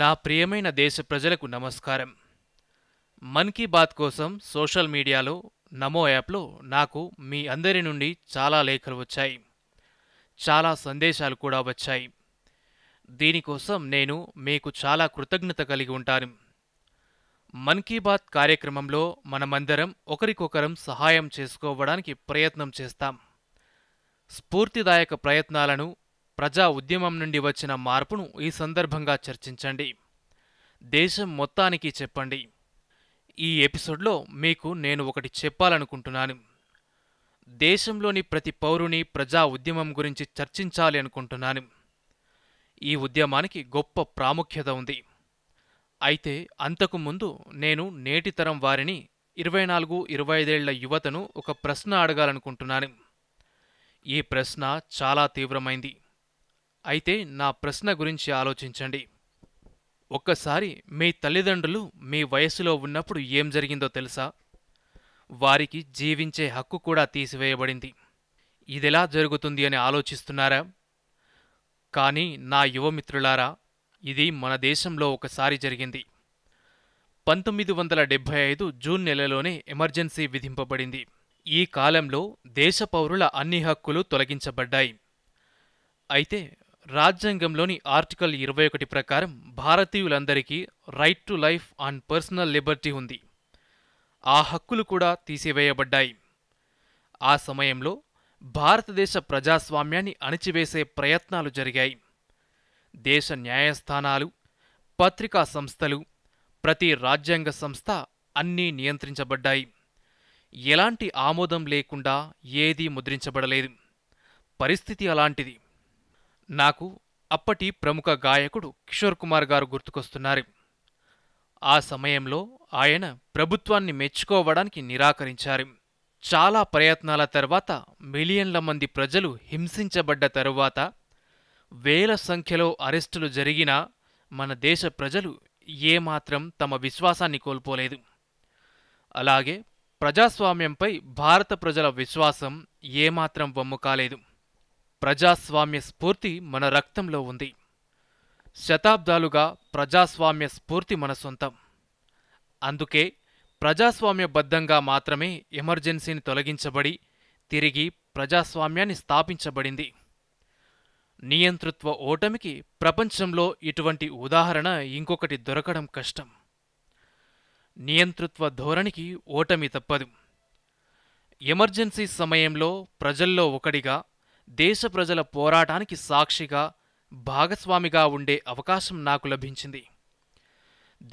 నా ప్రియమైన దేశ ప్రజలకు నమస్కారం మన్ కీ బాత్ కోసం సోషల్ మీడియాలో నమో యాప్లో నాకు మీ అందరి నుండి చాలా లేఖలు వచ్చాయి చాలా సందేశాలు కూడా వచ్చాయి దీనికోసం నేను మీకు చాలా కృతజ్ఞత కలిగి ఉంటాను మన్ కీ బాత్ కార్యక్రమంలో మనమందరం ఒకరికొకరం సహాయం చేసుకోవడానికి ప్రయత్నం చేస్తాం స్ఫూర్తిదాయక ప్రయత్నాలను ప్రజా ఉద్యమం నుండి వచ్చిన మార్పును ఈ సందర్భంగా చర్చించండి దేశం మొత్తానికి చెప్పండి ఈ ఎపిసోడ్లో మీకు నేను ఒకటి చెప్పాలనుకుంటున్నాను దేశంలోని ప్రతి పౌరుని ప్రజా ఉద్యమం గురించి చర్చించాలి అనుకుంటున్నాను ఈ ఉద్యమానికి గొప్ప ప్రాముఖ్యత ఉంది అయితే అంతకు ముందు నేను నేటితరం వారిని ఇరవై నాలుగు ఇరవై ఐదేళ్ల యువతను ఒక ప్రశ్న అడగాలనుకుంటున్నాను ఈ ప్రశ్న చాలా తీవ్రమైంది అయితే నా ప్రశ్న గురించి ఆలోచించండి ఒక్కసారి మీ తల్లిదండ్రులు మీ వయసులో ఉన్నప్పుడు ఏం జరిగిందో తెలుసా వారికి జీవించే హక్కు కూడా తీసివేయబడింది ఇదెలా జరుగుతుంది అని ఆలోచిస్తున్నారా కానీ నా యువమిత్రులారా ఇది మన దేశంలో ఒకసారి జరిగింది పంతొమ్మిది వందల డెబ్భై ఐదు జూన్ నెలలోనే ఎమర్జెన్సీ విధింపబడింది ఈ కాలంలో దేశ పౌరుల అన్ని హక్కులు తొలగించబడ్డాయి అయితే రాజ్యాంగంలోని ఆర్టికల్ ఇరవై ఒకటి ప్రకారం భారతీయులందరికీ right to life and personal liberty ఉంది ఆ హక్కులు కూడా తీసివేయబడ్డాయి ఆ సమయంలో భారతదేశ ప్రజాస్వామ్యాన్ని అణిచివేసే ప్రయత్నాలు జరిగాయి దేశ న్యాయస్థానాలు పత్రికా సంస్థలు ప్రతి రాజ్యాంగ సంస్థ అన్నీ నియంత్రించబడ్డాయి ఎలాంటి ఆమోదం లేకుండా ఏదీ ముద్రించబడలేదు పరిస్థితి అలాంటిది నాకు అప్పటి ప్రముఖ గాయకుడు కిషోర్ కుమార్ గారు గుర్తుకొస్తున్నారు ఆ సమయంలో ఆయన ప్రభుత్వాన్ని మెచ్చుకోవడానికి నిరాకరించారు చాలా ప్రయత్నాల తర్వాత మిలియన్ల మంది ప్రజలు హింసించబడ్డ తరువాత వేల సంఖ్యలో అరెస్టులు జరిగినా మన దేశ ప్రజలు ఏమాత్రం తమ విశ్వాసాన్ని కోల్పోలేదు అలాగే ప్రజాస్వామ్యంపై భారత ప్రజల విశ్వాసం ఏమాత్రం వమ్ము కాలేదు ప్రజాస్వామ్య స్ఫూర్తి మన రక్తంలో ఉంది శతాబ్దాలుగా ప్రజాస్వామ్య స్ఫూర్తి మన సొంతం అందుకే ప్రజాస్వామ్యబద్ధంగా మాత్రమే ఎమర్జెన్సీని తొలగించబడి తిరిగి ప్రజాస్వామ్యాన్ని స్థాపించబడింది నియంతృత్వ ఓటమికి ప్రపంచంలో ఇటువంటి ఉదాహరణ ఇంకొకటి దొరకడం కష్టం నియంతృత్వ ధోరణికి ఓటమి తప్పదు ఎమర్జెన్సీ సమయంలో ప్రజల్లో ఒకడిగా దేశ ప్రజల పోరాటానికి సాక్షిగా భాగస్వామిగా ఉండే అవకాశం నాకు లభించింది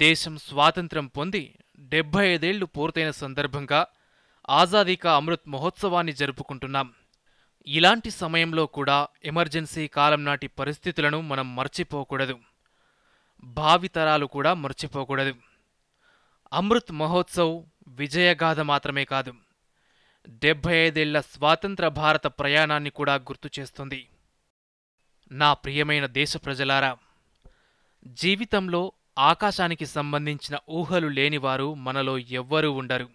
దేశం స్వాతంత్రం పొంది డెబ్బై ఐదేళ్లు పూర్తయిన సందర్భంగా ఆజాదీ కా అమృత్ మహోత్సవాన్ని జరుపుకుంటున్నాం ఇలాంటి సమయంలో కూడా ఎమర్జెన్సీ కాలం నాటి పరిస్థితులను మనం మర్చిపోకూడదు భావితరాలు కూడా మర్చిపోకూడదు అమృత్ మహోత్సవ్ విజయగాథ మాత్రమే కాదు డెబ్భై ఐదేళ్ల స్వాతంత్ర భారత ప్రయాణాన్ని కూడా గుర్తు చేస్తుంది నా ప్రియమైన దేశ ప్రజలారా జీవితంలో ఆకాశానికి సంబంధించిన ఊహలు లేనివారు మనలో ఎవ్వరూ ఉండరు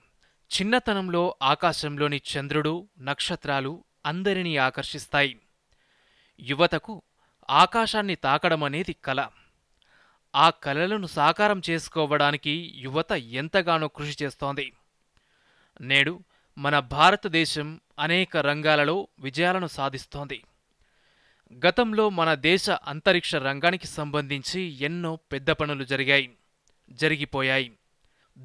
చిన్నతనంలో ఆకాశంలోని చంద్రుడు నక్షత్రాలు అందరినీ ఆకర్షిస్తాయి యువతకు ఆకాశాన్ని తాకడం అనేది కళ ఆ కలలను సాకారం చేసుకోవడానికి యువత ఎంతగానో కృషి చేస్తోంది నేడు మన భారతదేశం అనేక రంగాలలో విజయాలను సాధిస్తోంది గతంలో మన దేశ అంతరిక్ష రంగానికి సంబంధించి ఎన్నో పెద్ద పనులు జరిగాయి జరిగిపోయాయి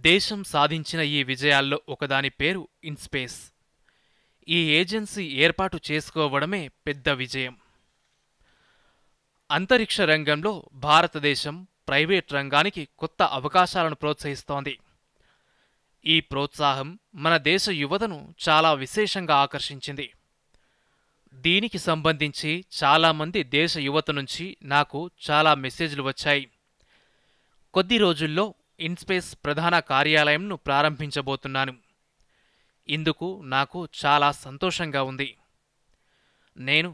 దేశం సాధించిన ఈ విజయాల్లో ఒకదాని పేరు ఇన్స్పేస్ ఈ ఏజెన్సీ ఏర్పాటు చేసుకోవడమే పెద్ద విజయం అంతరిక్ష రంగంలో భారతదేశం ప్రైవేట్ రంగానికి కొత్త అవకాశాలను ప్రోత్సహిస్తోంది ఈ ప్రోత్సాహం మన దేశ యువతను చాలా విశేషంగా ఆకర్షించింది దీనికి సంబంధించి చాలామంది దేశ యువత నుంచి నాకు చాలా మెసేజ్లు వచ్చాయి కొద్ది రోజుల్లో ఇన్స్పేస్ ప్రధాన కార్యాలయంను ప్రారంభించబోతున్నాను ఇందుకు నాకు చాలా సంతోషంగా ఉంది నేను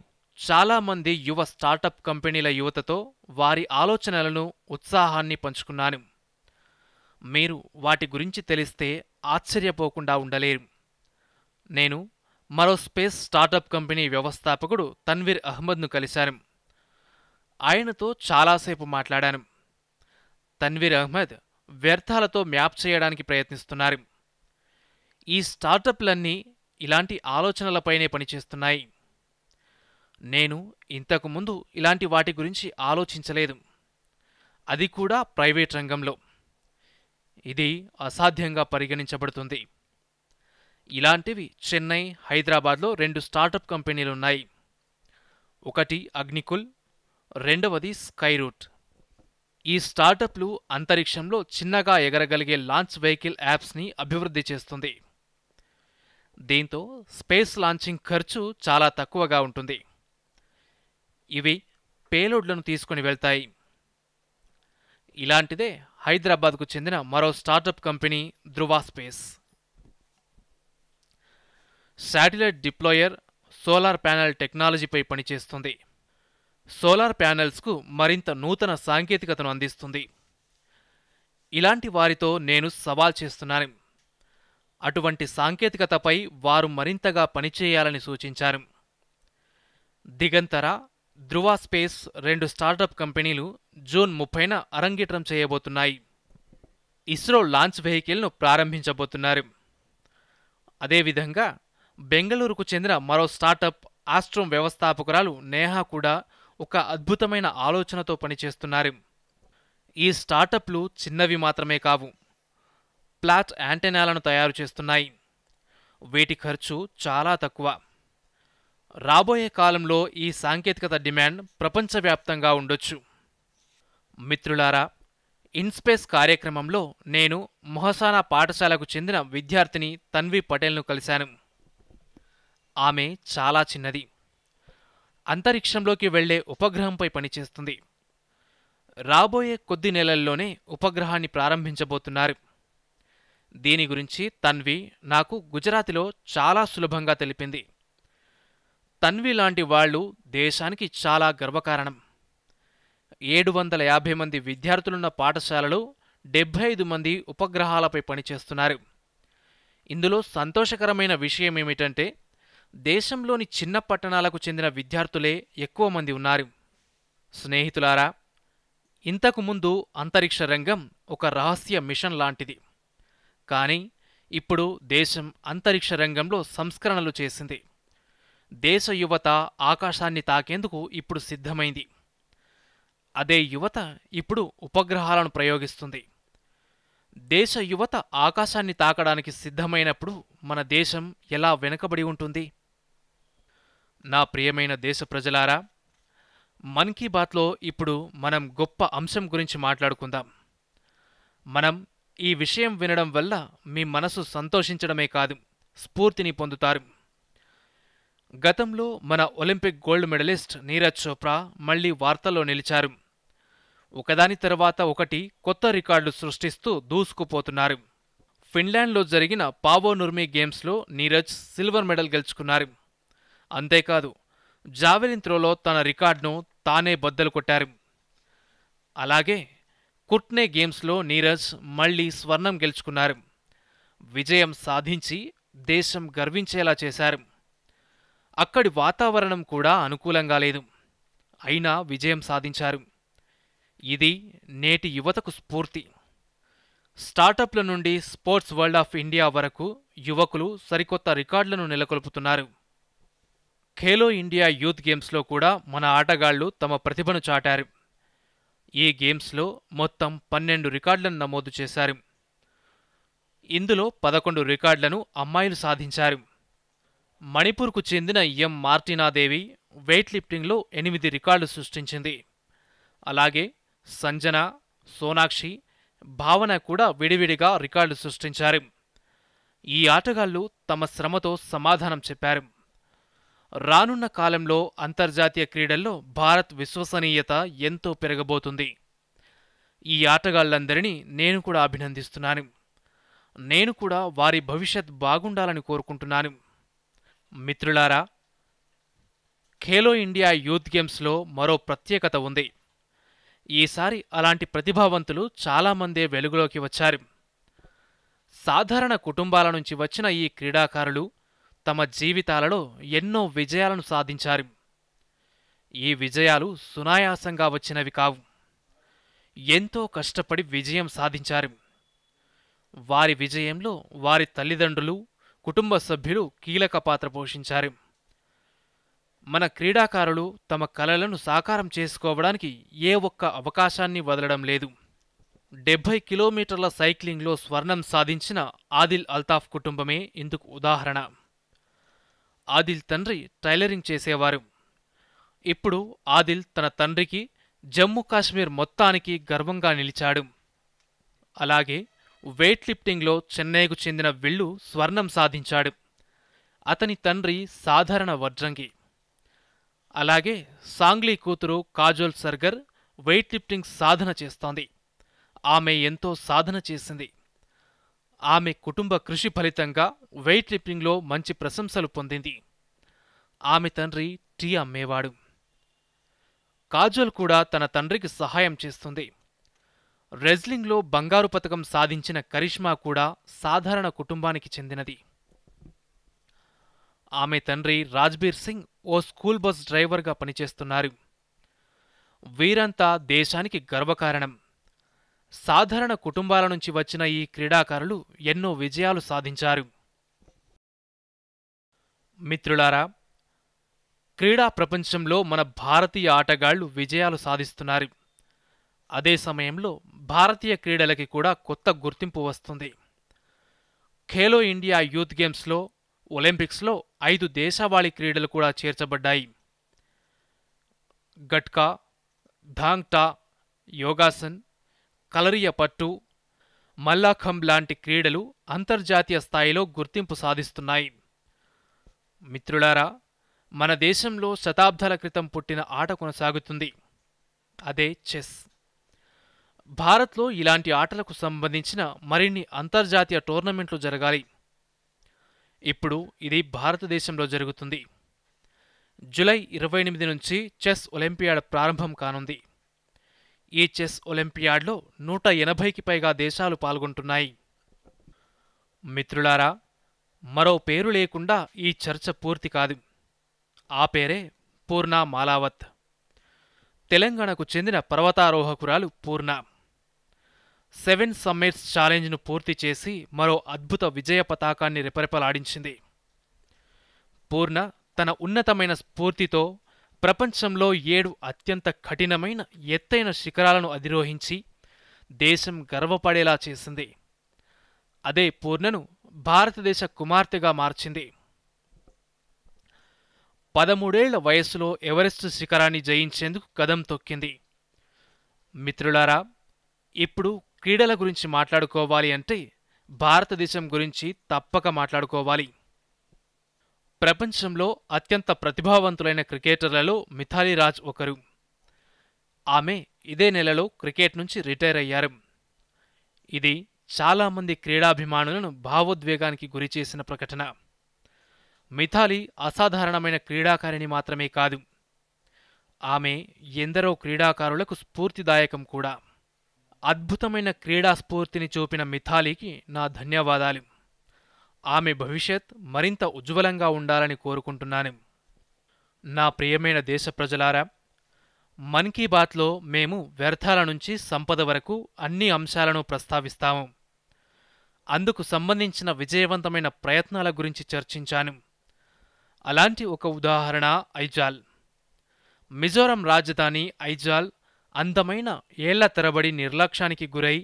చాలామంది యువ స్టార్టప్ కంపెనీల యువతతో వారి ఆలోచనలను ఉత్సాహాన్ని పంచుకున్నాను మీరు వాటి గురించి తెలిస్తే ఆశ్చర్యపోకుండా ఉండలేరు నేను మరో స్పేస్ స్టార్టప్ కంపెనీ వ్యవస్థాపకుడు తన్వీర్ అహ్మద్ను కలిశాను ఆయనతో చాలాసేపు మాట్లాడాను తన్వీర్ అహ్మద్ వ్యర్థాలతో మ్యాప్ చేయడానికి ప్రయత్నిస్తున్నారు ఈ స్టార్టప్లన్నీ ఇలాంటి ఆలోచనలపైనే పనిచేస్తున్నాయి నేను ఇంతకుముందు ఇలాంటి వాటి గురించి ఆలోచించలేదు అది కూడా ప్రైవేట్ రంగంలో ఇది అసాధ్యంగా పరిగణించబడుతుంది ఇలాంటివి చెన్నై హైదరాబాద్లో రెండు స్టార్టప్ కంపెనీలున్నాయి ఒకటి అగ్నికుల్ రెండవది స్కైరూట్ ఈ స్టార్టప్లు అంతరిక్షంలో చిన్నగా ఎగరగలిగే లాంచ్ వెహికల్ యాప్స్ని అభివృద్ధి చేస్తుంది దీంతో స్పేస్ లాంచింగ్ ఖర్చు చాలా తక్కువగా ఉంటుంది ఇవి పేలోడ్లను తీసుకుని వెళ్తాయి ఇలాంటిదే హైదరాబాద్కు చెందిన మరో startup company Dhruva Space satellite deployer solar panel టెక్నాలజీపై పనిచేస్తుంది సోలార్ ప్యానెల్స్కు మరింత నూతన సాంకేతికతను అందిస్తుంది ఇలాంటి వారితో నేను సవాల్ చేస్తున్నాను అటువంటి సాంకేతికతపై వారు మరింతగా పనిచేయాలని సూచించారు దిగంతర ధృవ స్పేస్ రెండు స్టార్టప్ కంపెనీలు జూన్ ముప్పైన అరంగేట్రం చేయబోతున్నాయి ఇస్రో లాంచ్ వెహికల్ను ప్రారంభించబోతున్నారు అదేవిధంగా బెంగళూరుకు చెందిన మరో స్టార్టప్ ఆస్ట్రోమ్ వ్యవస్థాపకురాలు నేహా కూడా ఒక అద్భుతమైన ఆలోచనతో పనిచేస్తున్నారు ఈ స్టార్టప్లు చిన్నవి మాత్రమే కావు ప్లాట్ యాంటెనాలను తయారు చేస్తున్నాయి వీటి ఖర్చు చాలా తక్కువ రాబోయే కాలంలో ఈ సాంకేతికత డిమాండ్ ప్రపంచవ్యాప్తంగా ఉండొచ్చు మిత్రులారా ఇన్స్పేస్ కార్యక్రమంలో నేను మొహసానా పాఠశాలకు చెందిన విద్యార్థిని తన్వి పటేల్ను కలిశాను ఆమె చాలా చిన్నది అంతరిక్షంలోకి వెళ్లే ఉపగ్రహంపై పనిచేస్తుంది రాబోయే కొద్ది నెలల్లోనే ఉపగ్రహాన్ని ప్రారంభించబోతున్నారు దీని గురించి తన్వి నాకు గుజరాతీలో చాలా సులభంగా తెలిపింది తన్వి లాంటి వాళ్ళు దేశానికి చాలా గర్వకారణం ఏడు వందల యాభై మంది విద్యార్థులున్న పాఠశాలలు డెబ్బై ఐదు మంది ఉపగ్రహాలపై పనిచేస్తున్నారు ఇందులో సంతోషకరమైన విషయం ఏమిటంటే దేశంలోని చిన్న పట్టణాలకు చెందిన విద్యార్థులే ఎక్కువ మంది ఉన్నారు స్నేహితులారా ఇంతకుముందు అంతరిక్ష రంగం ఒక రహస్య మిషన్ లాంటిది కానీ ఇప్పుడు దేశం అంతరిక్ష రంగంలో సంస్కరణలు చేసింది దేశ యువత ఆకాశాన్ని తాకేందుకు ఇప్పుడు సిద్ధమైంది అదే యువత ఇప్పుడు ఉపగ్రహాలను ప్రయోగిస్తుంది దేశ యువత ఆకాశాన్ని తాకడానికి సిద్ధమైనప్పుడు మన దేశం ఎలా వెనుకబడి ఉంటుంది నా ప్రియమైన దేశ ప్రజలారా మన్ కీ బాత్లో ఇప్పుడు మనం గొప్ప అంశం గురించి మాట్లాడుకుందాం మనం ఈ విషయం వినడం వల్ల మీ మనసు సంతోషించడమే కాదు స్ఫూర్తిని పొందుతారు గతంలో మన Olympic gold medallist Neeraj Chopra మళ్లీ వార్తల్లో నిలిచారు ఒకదాని తర్వాత ఒకటి కొత్త రికార్డులు సృష్టిస్తూ దూసుకుపోతున్నారు ఫిన్లాండ్లో జరిగిన పావో నుర్మీ గేమ్స్లో నీరజ్ సిల్వర్ మెడల్ గెలుచుకున్నారు అంతేకాదు జావెలిన్ త్రోలో తన రికార్డును తానే బద్దలు కొట్టారు అలాగే కుట్నే గేమ్స్లో నీరజ్ మళ్లీ స్వర్ణం గెలుచుకున్నారు విజయం సాధించి దేశం గర్వించేలా చేశారు అక్కడి వాతావరణం కూడా అనుకూలంగా లేదు అయినా విజయం సాధించారు ఇది నేటి యువతకు స్ఫూర్తి స్టార్టప్ల నుండి స్పోర్ట్స్ వరల్డ్ ఆఫ్ ఇండియా వరకు యువకులు సరికొత్త రికార్డులను నెలకొల్పుతున్నారు ఖేలో ఇండియా యూత్ గేమ్స్లో కూడా మన ఆటగాళ్లు తమ ప్రతిభను చాటారు ఈ గేమ్స్లో మొత్తం పన్నెండు రికార్డులను నమోదు చేశారు ఇందులో పదకొండు రికార్డులను అమ్మాయిలు సాధించారు మణిపూర్కు చెందిన ఎం మార్టినాదేవి వెయిట్ లిఫ్టింగ్లో ఎనిమిది రికార్డు సృష్టించింది అలాగే సంజన సోనాక్షి భావన కూడా విడివిడిగా రికార్డు సృష్టించారు ఈ ఆటగాళ్లు తమ శ్రమతో సమాధానం చెప్పారు రానున్న కాలంలో అంతర్జాతీయ క్రీడల్లో భారత్ విశ్వసనీయత ఎంతో పెరగబోతుంది ఈ ఆటగాళ్లందరినీ నేను కూడా అభినందిస్తున్నాను నేను కూడా వారి భవిష్యత్ బాగుండాలని కోరుకుంటున్నాను మిత్రులారా ఖేలో ఇండియా యూత్ గేమ్స్లో మరో ప్రత్యేకత ఉంది ఈసారి అలాంటి ప్రతిభావంతులు చాలామందే వెలుగులోకి వచ్చారు సాధారణ కుటుంబాల నుంచి వచ్చిన ఈ క్రీడాకారులు తమ జీవితాలలో ఎన్నో విజయాలను సాధించారు ఈ విజయాలు సునాయాసంగా వచ్చినవి కావు ఎంతో కష్టపడి విజయం సాధించారు వారి విజయంలో వారి తల్లిదండ్రులు కుటుంబ సభ్యులు కీలక పాత్ర పోషించారు మన క్రీడాకారులు తమ కలలను సాకారం చేసుకోవడానికి ఏ ఒక్క అవకాశాన్ని వదలడం లేదు డెబ్బై కిలోమీటర్ల సైక్లింగ్లో స్వర్ణం సాధించిన ఆదిల్ అల్తాఫ్ కుటుంబమే ఇందుకు ఉదాహరణ ఆదిల్ తండ్రి టైలరింగ్ చేసేవారు ఇప్పుడు ఆదిల్ తన తండ్రికి జమ్మూ కాశ్మీర్ మొత్తానికి గర్వంగా నిలిచాడు అలాగే వెయిట్ లిఫ్టింగ్లో చెన్నైకు చెందిన విల్లు స్వర్ణం సాధించాడు అతని తండ్రి సాధారణ వజ్రంగి అలాగే సాంగ్లీ కూతురు కాజోల్ సర్గర్ వెయిట్ లిఫ్టింగ్ సాధన చేస్తోంది ఆమె ఎంతో సాధన చేసింది ఆమె కుటుంబ కృషి ఫలితంగా వెయిట్ లిఫ్టింగ్లో మంచి ప్రశంసలు పొందింది ఆమె తండ్రి టీ అమ్మేవాడు కాజోల్ కూడా తన తండ్రికి సహాయం చేస్తుంది రెజ్లింగ్లో బంగారు పతకం సాధించిన కరిష్మా కూడా సాధారణ కుటుంబానికి చెందినది ఆమె తండ్రి రాజ్బీర్ సింగ్ ఓ స్కూల్ బస్ డ్రైవర్గా పనిచేస్తున్నారు వీరంతా దేశానికి గర్వకారణం సాధారణ కుటుంబాల నుంచి వచ్చిన ఈ క్రీడాకారులు ఎన్నో విజయాలు సాధించారు మిత్రులారా క్రీడా ప్రపంచంలో మన భారతీయ ఆటగాళ్లు విజయాలు సాధిస్తున్నారు అదే సమయంలో భారతీయ క్రీడలకి కూడా కొత్త గుర్తింపు వస్తుంది ఖేలో ఇండియా యూత్ గేమ్స్లో ఒలింపిక్స్లో ఐదు దేశవాళీ క్రీడలు కూడా చేర్చబడ్డాయి గట్కా ధాంగ్టా యోగాసన్ కలరియ పట్టు మల్లాఖం లాంటి క్రీడలు అంతర్జాతీయ స్థాయిలో గుర్తింపు సాధిస్తున్నాయి మిత్రులారా మన దేశంలో శతాబ్దాల క్రితం పుట్టిన ఆట కొనసాగుతుంది అదే చెస్ భారత్లో ఇలాంటి ఆటలకు సంబంధించిన మరిన్ని అంతర్జాతీయ టోర్నమెంట్లు జరగాలి ఇప్పుడు ఇది భారతదేశంలో జరుగుతుంది జులై ఇరవై ఎనిమిది నుంచి చెస్ ఒలింపియాడ్ ప్రారంభం కానుంది ఈ చెస్ ఒలింపియాడ్లో నూట ఎనభైకి పైగా దేశాలు పాల్గొంటున్నాయి మిత్రులారా మరో పేరు లేకుండా ఈ చర్చ పూర్తి కాదు ఆ పేరే పూర్ణ మాలావత్ తెలంగాణకు చెందిన పర్వతారోహకురాలు పూర్ణ సెవెన్ సమ్మిట్స్ ఛాలెంజ్ను పూర్తి చేసి మరో అద్భుత విజయ పతాకాన్ని రెపరెపలాడించింది పూర్ణ తన ఉన్నతమైన స్ఫూర్తితో ప్రపంచంలో ఏడు అత్యంత కఠినమైన ఎత్తైన శిఖరాలను అధిరోహించి దేశం గర్వపడేలా చేసింది అదే పూర్ణను భారతదేశ కుమార్తెగా మార్చింది పదమూడేళ్ల వయసులో ఎవరెస్ట్ శిఖరాన్ని జయించేందుకు కదం తొక్కింది మిత్రులారా ఇప్పుడు క్రీడల గురించి మాట్లాడుకోవాలి అంటే భారతదేశం గురించి తప్పక మాట్లాడుకోవాలి ప్రపంచంలో అత్యంత ప్రతిభావంతులైన క్రికెటర్లలో మిథాలీ రాజ్ ఒకరు ఆమె ఇదే నెలలో క్రికెట్ నుంచి రిటైర్ అయ్యారు ఇది చాలామంది క్రీడాభిమానులను భావోద్వేగానికి గురిచేసిన ప్రకటన మిథాలి అసాధారణమైన క్రీడాకారిణి మాత్రమే కాదు ఆమె ఎందరో క్రీడాకారులకు స్ఫూర్తిదాయకం కూడా అద్భుతమైన క్రీడా స్ఫూర్తిని చూపిన మిథాలీకి నా ధన్యవాదాలు ఆమె భవిష్యత్ మరింత ఉజ్వలంగా ఉండాలని కోరుకుంటున్నాను నా ప్రియమైన దేశ ప్రజలారా మన్ కీ బాత్లో మేము వ్యర్థాల నుంచి సంపద వరకు అన్ని అంశాలను ప్రస్తావిస్తాము అందుకు సంబంధించిన విజయవంతమైన ప్రయత్నాల గురించి చర్చించాను అలాంటి ఒక ఉదాహరణ ఐజాల్ మిజోరం రాజధాని ఐజాల్ అందమైన ఏళ్ల తరబడి నిర్లక్ష్యానికి గురై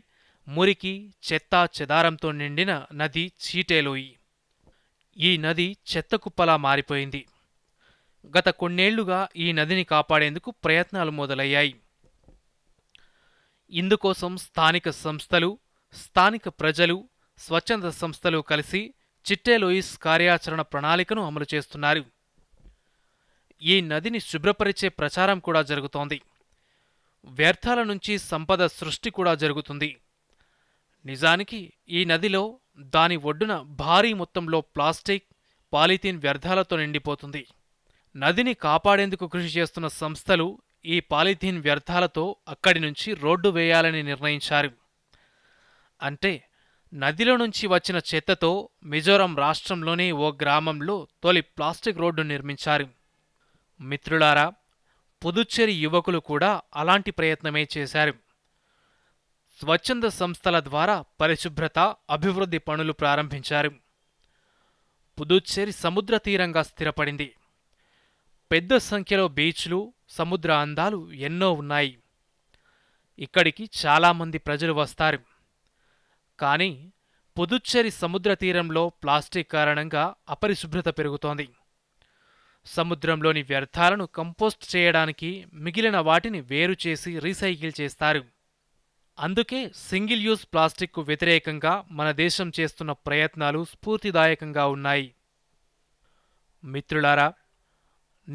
మురికి చెత్త చెదారంతో నిండిన నది చీటేలోయి ఈ నది చెత్తకుప్పలా మారిపోయింది గత కొన్నేళ్లుగా ఈ నదిని కాపాడేందుకు ప్రయత్నాలు మొదలయ్యాయి ఇందుకోసం స్థానిక సంస్థలు స్థానిక ప్రజలు స్వచ్ఛంద సంస్థలు కలిసి చిట్టేలోయిస్ కార్యాచరణ ప్రణాళికను అమలు చేస్తున్నారు ఈ నదిని శుభ్రపరిచే ప్రచారం కూడా జరుగుతోంది వ్యర్థాల నుంచి సంపద సృష్టి కూడా జరుగుతుంది నిజానికి ఈ నదిలో దాని ఒడ్డున భారీ మొత్తంలో ప్లాస్టిక్ పాలిథీన్ వ్యర్థాలతో నిండిపోతుంది నదిని కాపాడేందుకు కృషి చేస్తున్న సంస్థలు ఈ పాలిథీన్ వ్యర్థాలతో అక్కడి నుంచి రోడ్డు వేయాలని నిర్ణయించారు అంటే నదిలో నుంచి వచ్చిన చెత్తతో మిజోరం రాష్ట్రంలోని ఓ గ్రామంలో తొలి ప్లాస్టిక్ రోడ్డు నిర్మించారు మిత్రులారా పుదుచ్చేరి యువకులు కూడా అలాంటి ప్రయత్నమే చేశారు స్వచ్ఛంద సంస్థల ద్వారా పరిశుభ్రత అభివృద్ధి పనులు ప్రారంభించారు పుదుచ్చేరి సముద్ర తీరంగా స్థిరపడింది పెద్ద సంఖ్యలో బీచ్లు సముద్ర అందాలు ఎన్నో ఉన్నాయి ఇక్కడికి చాలామంది ప్రజలు వస్తారు కానీ పుదుచ్చేరి సముద్ర తీరంలో ప్లాస్టిక్ కారణంగా అపరిశుభ్రత పెరుగుతోంది సముద్రంలోని వ్యర్థాలను కంపోస్ట్ చేయడానికి మిగిలిన వాటిని వేరు చేసి రీసైకిల్ చేస్తారు అందుకే సింగిల్ యూజ్ ప్లాస్టిక్కు వ్యతిరేకంగా మన దేశం చేస్తున్న ప్రయత్నాలు స్ఫూర్తిదాయకంగా ఉన్నాయి మిత్రులారా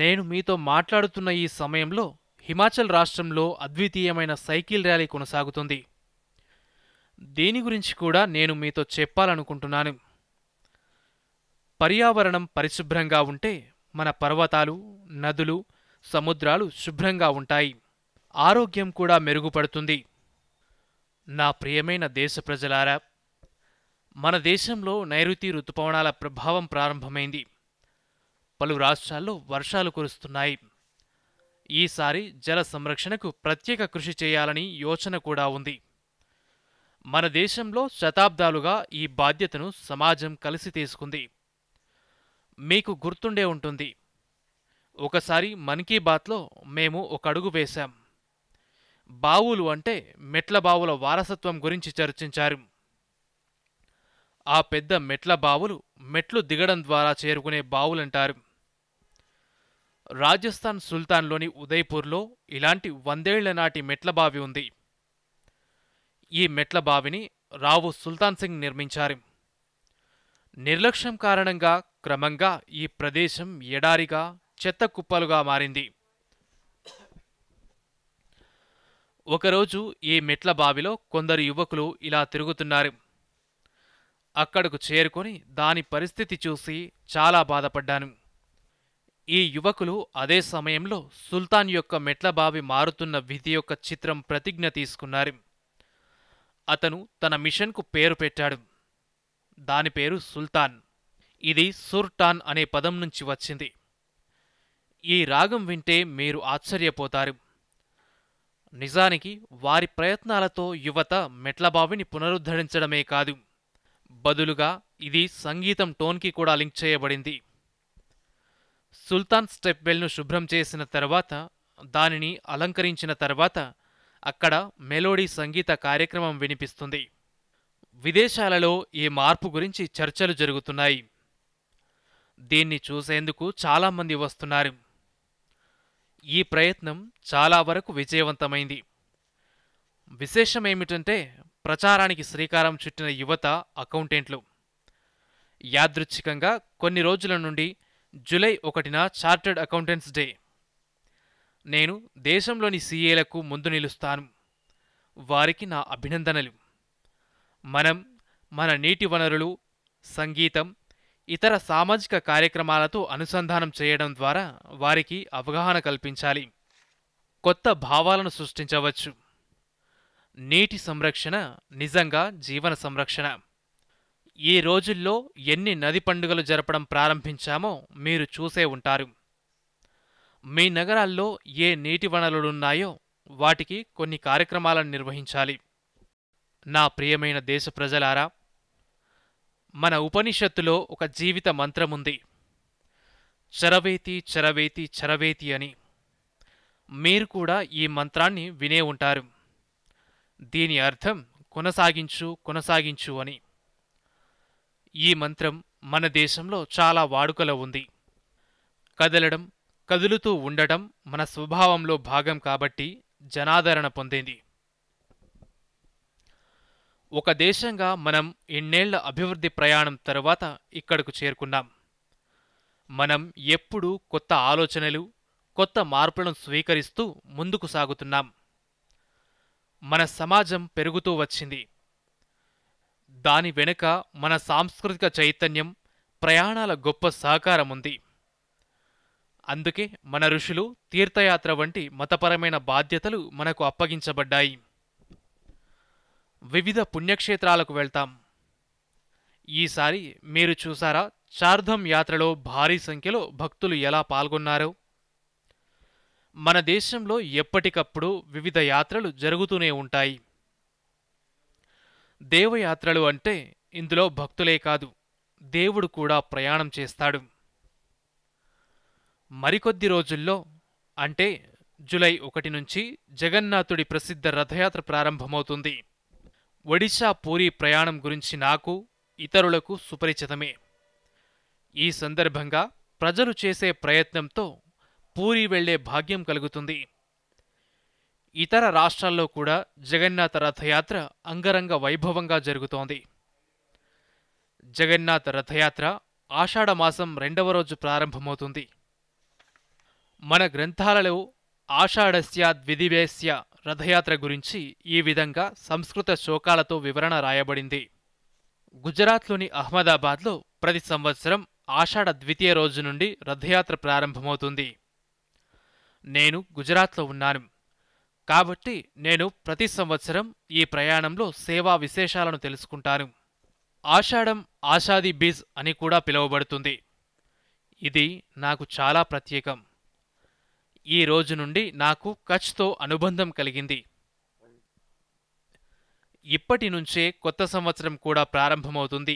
నేను మీతో మాట్లాడుతున్న ఈ సమయంలో హిమాచల్ రాష్ట్రంలో అద్వితీయమైన సైకిల్ ర్యాలీ కొనసాగుతుంది దీని గురించి కూడా నేను మీతో చెప్పాలనుకుంటున్నాను పర్యావరణం పరిశుభ్రంగా ఉంటే మన పర్వతాలు నదులు సముద్రాలు శుభ్రంగా ఉంటాయి ఆరోగ్యం కూడా మెరుగుపడుతుంది నా ప్రియమైన దేశ ప్రజలారా మన దేశంలో నైరుతి ఋతుపవనాల ప్రభావం ప్రారంభమైంది పలు రాష్ట్రాల్లో వర్షాలు కురుస్తున్నాయి ఈసారి జల సంరక్షణకు ప్రత్యేక కృషి చేయాలని యోచన కూడా ఉంది మన దేశంలో శతాబ్దాలుగా ఈ బాధ్యతను సమాజం కలిసి తీసుకుంది మీకు గుర్తుండే ఉంటుంది ఒకసారి మన్ కీ బాత్లో మేము ఒక అడుగు వేశాం బావులు అంటే మెట్ల బావుల వారసత్వం గురించి చర్చించారు ఆ పెద్ద మెట్ల బావులు మెట్లు దిగడం ద్వారా చేరుకునే బావులంటారు రాజస్థాన్ సుల్తాన్లోని ఉదయ్పూర్లో ఇలాంటి వందేళ్ల నాటి మెట్ల బావి ఉంది ఈ మెట్ల బావిని రావు సుల్తాన్ సింగ్ నిర్మించారు నిర్లక్ష్యం కారణంగా క్రమంగా ఈ ప్రదేశం ఎడారిగా చెత్త కుప్పలుగా మారింది ఒకరోజు ఈ మెట్ల బావిలో కొందరు యువకులు ఇలా తిరుగుతున్నారు అక్కడకు చేరుకొని దాని పరిస్థితి చూసి చాలా బాధపడ్డాను ఈ యువకులు అదే సమయంలో సుల్తాన్ యొక్క మెట్ల బావి మారుతున్న విధి యొక్క చిత్రం ప్రతిజ్ఞ తీసుకున్నారు అతను తన మిషన్కు పేరు పెట్టాడు దాని పేరు సుల్తాన్ ఇది సుర్టాన్ అనే పదం నుంచి వచ్చింది ఈ రాగం వింటే మీరు ఆశ్చర్యపోతారు నిజానికి వారి ప్రయత్నాలతో యువత మెట్లబావిని పునరుద్ధరించడమే కాదు బదులుగా ఇది సంగీతం టోన్కి కూడా లింక్ చేయబడింది సుల్తాన్ స్టెప్బెల్ను శుభ్రం చేసిన తర్వాత దానిని అలంకరించిన తర్వాత అక్కడ మెలోడీ సంగీత కార్యక్రమం వినిపిస్తుంది విదేశాలలో ఈ మార్పు గురించి చర్చలు జరుగుతున్నాయి దీన్ని చూసేందుకు చాలామంది వస్తున్నారు ఈ ప్రయత్నం చాలా వరకు విజయవంతమైంది విశేషమేమిటంటే ప్రచారానికి శ్రీకారం చుట్టిన యువత అకౌంటెంట్లు యాదృచ్ఛికంగా కొన్ని రోజుల నుండి జూలై ఒకటిన చార్టర్డ్ అకౌంటెంట్స్ డే నేను దేశంలోని సీఏలకు ముందు నిలుస్తాను వారికి నా అభినందనలు మనం మన నీటి వనరులు సంగీతం ఇతర సామాజిక కార్యక్రమాలతో అనుసంధానం చేయడం ద్వారా వారికి అవగాహన కల్పించాలి కొత్త భావాలను సృష్టించవచ్చు నీటి సంరక్షణ నిజంగా జీవన సంరక్షణ ఈ రోజుల్లో ఎన్ని నది పండుగలు జరపడం ప్రారంభించామో మీరు చూసే ఉంటారు మీ నగరాల్లో ఏ నీటి వనరులున్నాయో వాటికి కొన్ని కార్యక్రమాలను నిర్వహించాలి నా ప్రియమైన దేశ ప్రజలారా మన ఉపనిషత్తులో ఒక జీవిత మంత్రముంది చరవేతి చరవేతి చరవేతి అని మీరు కూడా ఈ మంత్రాన్ని వినే ఉంటారు దీని అర్థం కొనసాగించు కొనసాగించు అని ఈ మంత్రం మన దేశంలో చాలా వాడుకలో ఉంది కదలడం కదులుతూ ఉండటం మన స్వభావంలో భాగం కాబట్టి జనాదరణ పొందింది ఒక దేశంగా మనం ఎన్నేళ్ల అభివృద్ధి ప్రయాణం తరువాత ఇక్కడకు చేరుకున్నాం మనం ఎప్పుడూ కొత్త ఆలోచనలు కొత్త మార్పులను స్వీకరిస్తూ ముందుకు సాగుతున్నాం మన సమాజం పెరుగుతూ వచ్చింది దాని వెనుక మన సాంస్కృతిక చైతన్యం ప్రయాణాల గొప్ప సహకారం ఉంది అందుకే మన ఋషులు తీర్థయాత్ర వంటి మతపరమైన బాధ్యతలు మనకు అప్పగించబడ్డాయి వివిధ పుణ్యక్షేత్రాలకు వెళ్తాం ఈసారి మీరు చూసారా చార్ధం యాత్రలో భారీ సంఖ్యలో భక్తులు ఎలా పాల్గొన్నారో మన దేశంలో ఎప్పటికప్పుడు వివిధ యాత్రలు జరుగుతూనే ఉంటాయి దేవయాత్రలు అంటే ఇందులో భక్తులే కాదు దేవుడు కూడా ప్రయాణం చేస్తాడు మరికొద్ది రోజుల్లో అంటే జులై ఒకటి నుంచి జగన్నాథుడి ప్రసిద్ధ రథయాత్ర ప్రారంభమవుతుంది ఒడిశా పూరి ప్రయాణం గురించి నాకు ఇతరులకు సుపరిచితమే ఈ సందర్భంగా ప్రజలు చేసే ప్రయత్నంతో పూరి వెళ్లే భాగ్యం కలుగుతుంది ఇతర రాష్ట్రాల్లో కూడా జగన్నాథ రథయాత్ర అంగరంగ వైభవంగా జరుగుతోంది జగన్నాథ రథయాత్ర ఆషాఢమాసం రెండవ రోజు ప్రారంభమవుతుంది మన గ్రంథాలలో ఆషాఢస్య ద్విదివేశ్య రథయాత్ర గురించి ఈ విధంగా సంస్కృత శోకాలతో వివరణ రాయబడింది గుజరాత్లోని అహ్మదాబాద్లో ప్రతి సంవత్సరం ఆషాఢ ద్వితీయ రోజు నుండి రథయాత్ర ప్రారంభమవుతుంది నేను గుజరాత్లో ఉన్నాను కాబట్టి నేను ప్రతి సంవత్సరం ఈ ప్రయాణంలో సేవా విశేషాలను తెలుసుకుంటాను ఆషాఢం ఆషాది బీజ్ అని కూడా పిలువబడుతుంది ఇది నాకు చాలా ప్రత్యేకం ఈ రోజు నుండి నాకు కచ్తో అనుబంధం కలిగింది ఇప్పటి నుంచే కొత్త సంవత్సరం కూడా ప్రారంభమవుతుంది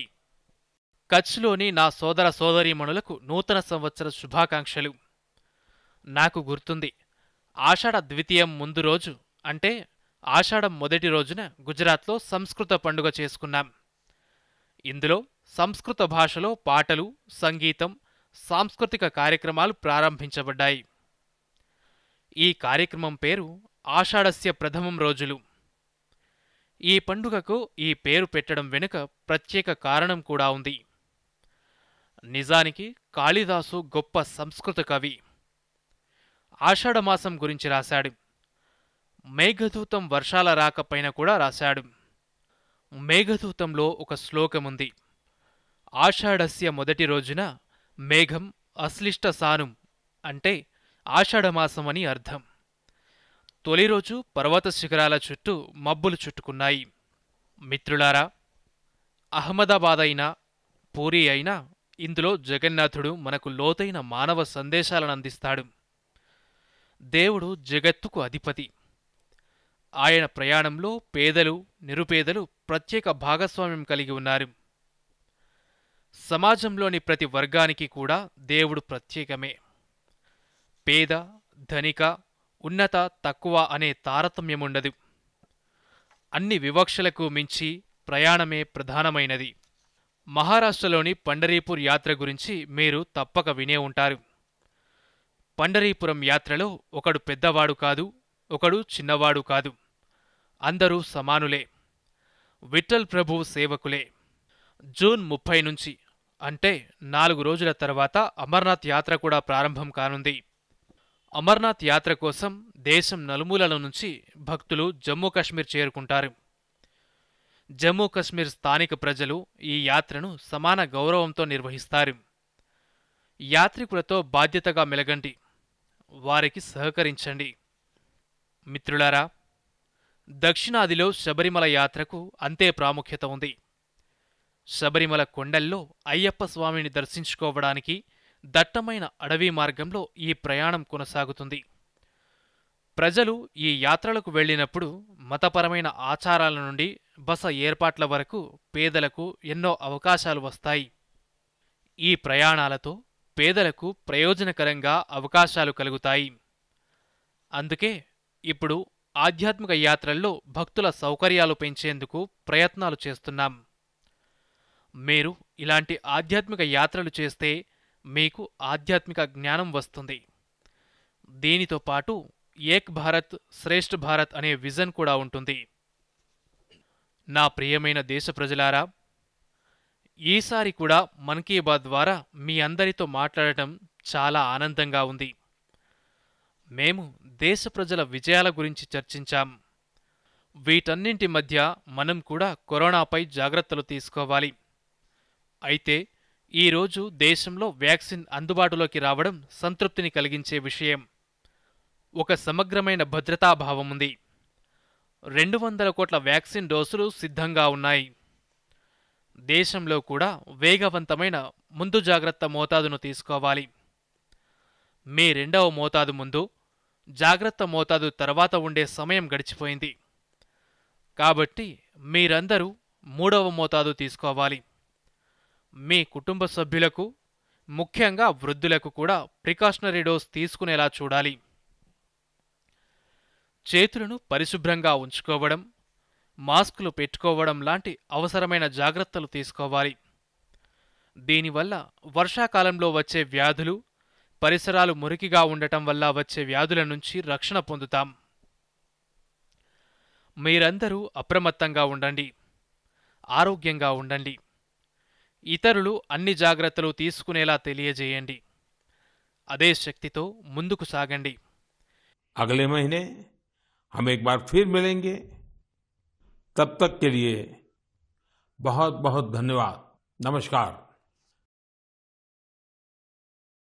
కచ్లోని నా సోదర సోదరీమణులకు నూతన సంవత్సర శుభాకాంక్షలు నాకు గుర్తుంది ఆషాఢ ద్వితీయం ముందు రోజు అంటే ఆషాఢం మొదటి రోజున గుజరాత్లో సంస్కృత పండుగ చేసుకున్నాం ఇందులో సంస్కృత భాషలో పాటలు సంగీతం సాంస్కృతిక కార్యక్రమాలు ప్రారంభించబడ్డాయి ఈ కార్యక్రమం పేరు ఆషాఢస్య ప్రథమం రోజులు ఈ పండుగకు ఈ పేరు పెట్టడం వెనుక ప్రత్యేక కారణం కూడా ఉంది నిజానికి కాళిదాసు గొప్ప సంస్కృత కవి ఆషాఢమాసం గురించి రాశాడు మేఘదూతం వర్షాల రాకపైన కూడా రాశాడు మేఘదూతంలో ఒక శ్లోకముంది ఆషాఢస్య మొదటి రోజున మేఘం అశ్లిష్ట సానుం అంటే అని అర్థం తొలిరోజు పర్వత శిఖరాల చుట్టూ మబ్బులు చుట్టుకున్నాయి మిత్రులారా అహ్మదాబాద్ అయినా పూరి అయినా ఇందులో జగన్నాథుడు మనకు లోతైన మానవ సందేశాలను అందిస్తాడు దేవుడు జగత్తుకు అధిపతి ఆయన ప్రయాణంలో పేదలు నిరుపేదలు ప్రత్యేక భాగస్వామ్యం కలిగి ఉన్నారు సమాజంలోని ప్రతి వర్గానికి కూడా దేవుడు ప్రత్యేకమే పేద ధనిక ఉన్నత తక్కువ అనే తారతమ్యముండదు అన్ని వివక్షలకు మించి ప్రయాణమే ప్రధానమైనది మహారాష్ట్రలోని పండరీపూర్ యాత్ర గురించి మీరు తప్పక వినే ఉంటారు పండరీపురం యాత్రలో ఒకడు పెద్దవాడు కాదు ఒకడు చిన్నవాడు కాదు అందరూ సమానులే విఠల్ ప్రభు సేవకులే జూన్ ముప్పై నుంచి అంటే నాలుగు రోజుల తర్వాత అమర్నాథ్ యాత్ర కూడా ప్రారంభం కానుంది అమర్నాథ్ యాత్ర కోసం దేశం నలుమూలల నుంచి భక్తులు జమ్మూ కాశ్మీర్ చేరుకుంటారు జమ్మూ కశ్మీర్ స్థానిక ప్రజలు ఈ యాత్రను సమాన గౌరవంతో నిర్వహిస్తారు యాత్రికులతో బాధ్యతగా మెలగండి వారికి సహకరించండి మిత్రులారా దక్షిణాదిలో శబరిమల యాత్రకు అంతే ప్రాముఖ్యత ఉంది శబరిమల కొండల్లో అయ్యప్ప స్వామిని దర్శించుకోవడానికి దట్టమైన అడవి మార్గంలో ఈ ప్రయాణం కొనసాగుతుంది ప్రజలు ఈ యాత్రలకు వెళ్ళినప్పుడు మతపరమైన ఆచారాల నుండి బస ఏర్పాట్ల వరకు పేదలకు ఎన్నో అవకాశాలు వస్తాయి ఈ ప్రయాణాలతో పేదలకు ప్రయోజనకరంగా అవకాశాలు కలుగుతాయి అందుకే ఇప్పుడు ఆధ్యాత్మిక యాత్రల్లో భక్తుల సౌకర్యాలు పెంచేందుకు ప్రయత్నాలు చేస్తున్నాం మీరు ఇలాంటి ఆధ్యాత్మిక యాత్రలు చేస్తే మీకు ఆధ్యాత్మిక జ్ఞానం వస్తుంది దీనితో పాటు ఏక్ భారత్ శ్రేష్ఠ భారత్ అనే విజన్ కూడా ఉంటుంది నా ప్రియమైన దేశ ప్రజలారా ఈసారి కూడా మన్ కీ బాత్ ద్వారా మీ అందరితో మాట్లాడటం చాలా ఆనందంగా ఉంది మేము దేశ ప్రజల విజయాల గురించి చర్చించాం వీటన్నింటి మధ్య మనం కూడా కరోనాపై జాగ్రత్తలు తీసుకోవాలి అయితే ఈరోజు దేశంలో వ్యాక్సిన్ అందుబాటులోకి రావడం సంతృప్తిని కలిగించే విషయం ఒక సమగ్రమైన భద్రతాభావం ఉంది రెండు వందల కోట్ల వ్యాక్సిన్ డోసులు సిద్ధంగా ఉన్నాయి దేశంలో కూడా వేగవంతమైన ముందు జాగ్రత్త మోతాదును తీసుకోవాలి మీ రెండవ మోతాదు ముందు జాగ్రత్త మోతాదు తర్వాత ఉండే సమయం గడిచిపోయింది కాబట్టి మీరందరూ మూడవ మోతాదు తీసుకోవాలి మీ కుటుంబ సభ్యులకు ముఖ్యంగా వృద్ధులకు కూడా ప్రికాషనరీ డోస్ తీసుకునేలా చూడాలి చేతులను పరిశుభ్రంగా ఉంచుకోవడం మాస్కులు పెట్టుకోవడం లాంటి అవసరమైన జాగ్రత్తలు తీసుకోవాలి దీనివల్ల వర్షాకాలంలో వచ్చే వ్యాధులు పరిసరాలు మురికిగా ఉండటం వల్ల వచ్చే వ్యాధుల నుంచి రక్షణ పొందుతాం మీరందరూ అప్రమత్తంగా ఉండండి ఆరోగ్యంగా ఉండండి ఇతరులు అన్ని జాగ్రత్తలు తీసుకునేలా తెలియజేయండి అదే శక్తితో ముందుకు సాగండి అగలే మహినే హమ్ ఎక్ బార్ ఫిర్ మిలేంగే తబ్ తక్ కే లియే బహుత్ బహుత్ ధన్యవాద్ నమస్కార్